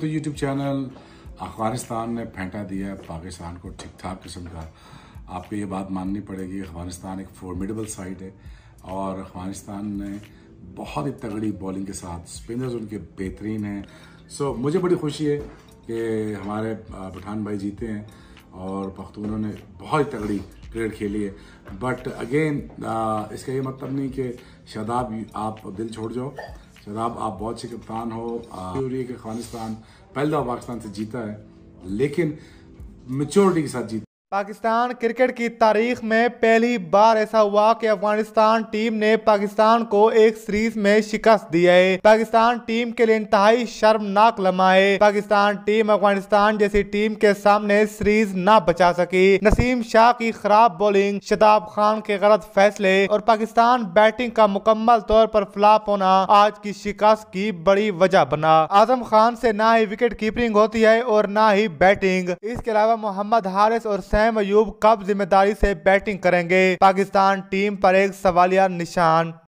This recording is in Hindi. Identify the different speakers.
Speaker 1: तो यूट्यूब चैनल अफगानिस्तान ने फेंटा दिया है पाकिस्तान को ठीक ठाक किस्म का आपको ये बात माननी पड़ेगी अफगानिस्तान एक फॉर्मिडेबल साइड है और अफगानिस्तान ने बहुत ही तगड़ी बॉलिंग के साथ स्पिनर्स उनके बेहतरीन हैं सो मुझे बड़ी खुशी है कि हमारे पठान भाई जीते हैं और पख्तूनों ने बहुत ही तगड़ी क्रिकेट खेली है बट अगेन इसका ये मतलब नहीं कि शादाब आप दिल छोड़ जाओ जनाब आप बहुत से कप्तान हो जरूरी है कि अफगानिस्तान पहला पाकिस्तान से जीता है लेकिन मेचोरिटी के साथ जीता
Speaker 2: पाकिस्तान क्रिकेट की तारीख में पहली बार ऐसा हुआ कि अफगानिस्तान टीम ने पाकिस्तान को एक सीरीज में शिकस्त दी है पाकिस्तान टीम के लिए इंतहाई शर्मनाक लम्हा है पाकिस्तान टीम अफगानिस्तान जैसी टीम के सामने सीरीज ना बचा सकी नसीम शाह की खराब बॉलिंग शताब खान के गलत फैसले और पाकिस्तान बैटिंग का मुकम्मल तौर पर फ्लाप होना आज की शिकस्त की बड़ी वजह बना आजम खान से ना ही विकेट कीपरिंग होती है और ना ही बैटिंग इसके अलावा मोहम्मद हारिस और मुलायम अयूब कब जिम्मेदारी से बैटिंग करेंगे पाकिस्तान टीम पर एक सवालिया निशान